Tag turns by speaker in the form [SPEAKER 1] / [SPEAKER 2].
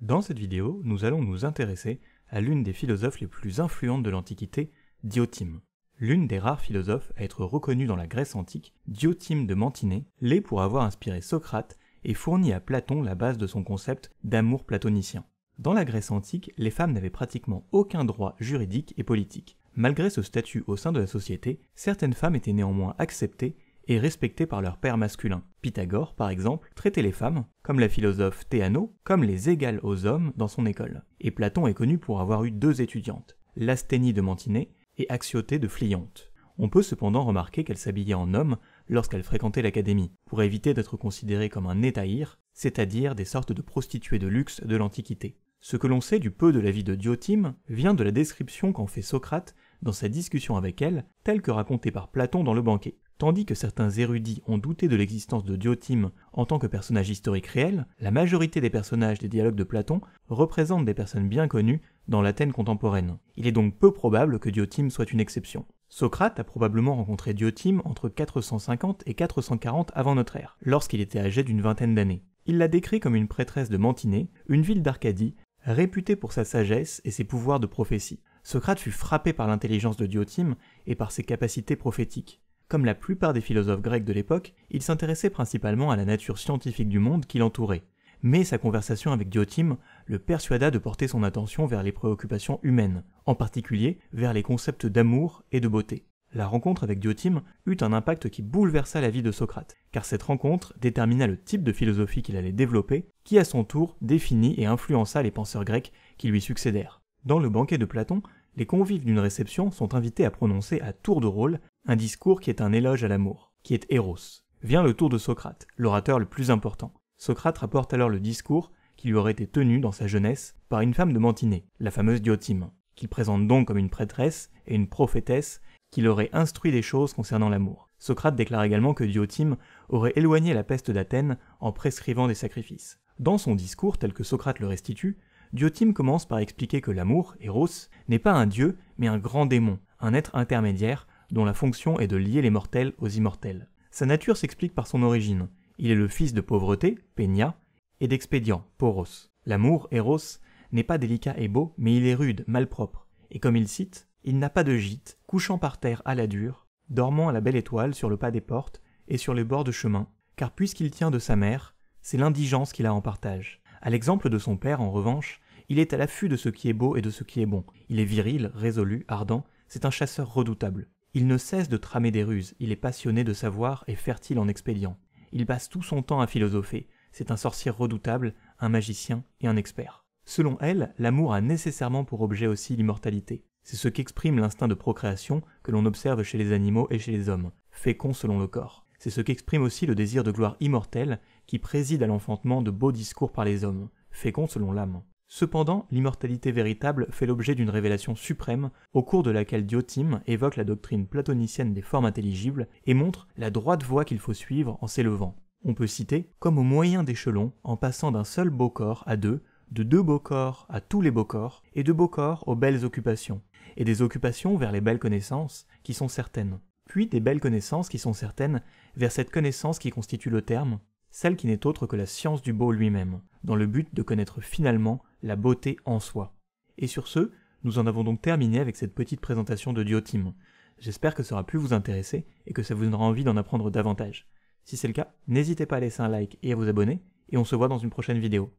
[SPEAKER 1] Dans cette vidéo, nous allons nous intéresser à l'une des philosophes les plus influentes de l'Antiquité, Diotime. L'une des rares philosophes à être reconnue dans la Grèce antique, Diotime de Mantinée, l'est pour avoir inspiré Socrate et fourni à Platon la base de son concept d'amour platonicien. Dans la Grèce antique, les femmes n'avaient pratiquement aucun droit juridique et politique. Malgré ce statut au sein de la société, certaines femmes étaient néanmoins acceptées et respectées par leur père masculin. Pythagore, par exemple, traitait les femmes, comme la philosophe Théano, comme les égales aux hommes dans son école. Et Platon est connu pour avoir eu deux étudiantes, Lasthénie de Mantinée et Axiothée de Fliante. On peut cependant remarquer qu'elle s'habillait en homme lorsqu'elle fréquentait l'académie, pour éviter d'être considérée comme un étaïr, c'est-à-dire des sortes de prostituées de luxe de l'Antiquité. Ce que l'on sait du peu de la vie de Diotime vient de la description qu'en fait Socrate dans sa discussion avec elle, telle que racontée par Platon dans le banquet. Tandis que certains érudits ont douté de l'existence de Diotime en tant que personnage historique réel, la majorité des personnages des dialogues de Platon représentent des personnes bien connues dans l'Athènes contemporaine. Il est donc peu probable que Diotime soit une exception. Socrate a probablement rencontré Diotime entre 450 et 440 avant notre ère, lorsqu'il était âgé d'une vingtaine d'années. Il la décrit comme une prêtresse de Mantinée, une ville d'Arcadie réputé pour sa sagesse et ses pouvoirs de prophétie. Socrate fut frappé par l'intelligence de Diotime et par ses capacités prophétiques. Comme la plupart des philosophes grecs de l'époque, il s'intéressait principalement à la nature scientifique du monde qui l'entourait. Mais sa conversation avec Diotime le persuada de porter son attention vers les préoccupations humaines, en particulier vers les concepts d'amour et de beauté. La rencontre avec Diotime eut un impact qui bouleversa la vie de Socrate, car cette rencontre détermina le type de philosophie qu'il allait développer, qui à son tour définit et influença les penseurs grecs qui lui succédèrent. Dans le banquet de Platon, les convives d'une réception sont invités à prononcer à tour de rôle un discours qui est un éloge à l'amour, qui est Eros. Vient le tour de Socrate, l'orateur le plus important. Socrate rapporte alors le discours qui lui aurait été tenu dans sa jeunesse par une femme de Mantinée, la fameuse Diotime, qu'il présente donc comme une prêtresse et une prophétesse qu'il aurait instruit des choses concernant l'amour. Socrate déclare également que Diotime aurait éloigné la peste d'Athènes en prescrivant des sacrifices. Dans son discours tel que Socrate le restitue, Diotime commence par expliquer que l'amour, Eros, n'est pas un dieu, mais un grand démon, un être intermédiaire dont la fonction est de lier les mortels aux immortels. Sa nature s'explique par son origine. Il est le fils de pauvreté, Peña, et d'expédient, Poros. L'amour, Eros, n'est pas délicat et beau, mais il est rude, malpropre. Et comme il cite, il n'a pas de gîte, couchant par terre à la dure, dormant à la belle étoile sur le pas des portes et sur les bords de chemin, car puisqu'il tient de sa mère, c'est l'indigence qu'il a en partage. À l'exemple de son père, en revanche, il est à l'affût de ce qui est beau et de ce qui est bon. Il est viril, résolu, ardent, c'est un chasseur redoutable. Il ne cesse de tramer des ruses, il est passionné de savoir et fertile en expédients. Il passe tout son temps à philosopher, c'est un sorcier redoutable, un magicien et un expert. Selon elle, l'amour a nécessairement pour objet aussi l'immortalité. C'est ce qu'exprime l'instinct de procréation que l'on observe chez les animaux et chez les hommes, fécond selon le corps. C'est ce qu'exprime aussi le désir de gloire immortelle qui préside à l'enfantement de beaux discours par les hommes, fécond selon l'âme. Cependant, l'immortalité véritable fait l'objet d'une révélation suprême au cours de laquelle Diotime évoque la doctrine platonicienne des formes intelligibles et montre la droite voie qu'il faut suivre en s'élevant. On peut citer comme au moyen d'échelons, en passant d'un seul beau corps à deux, de deux beaux corps à tous les beaux corps, et de beaux corps aux belles occupations, et des occupations vers les belles connaissances qui sont certaines, puis des belles connaissances qui sont certaines vers cette connaissance qui constitue le terme, celle qui n'est autre que la science du beau lui-même, dans le but de connaître finalement la beauté en soi. Et sur ce, nous en avons donc terminé avec cette petite présentation de Diotime. J'espère que ça aura pu vous intéresser et que ça vous donnera envie d'en apprendre davantage. Si c'est le cas, n'hésitez pas à laisser un like et à vous abonner, et on se voit dans une prochaine vidéo.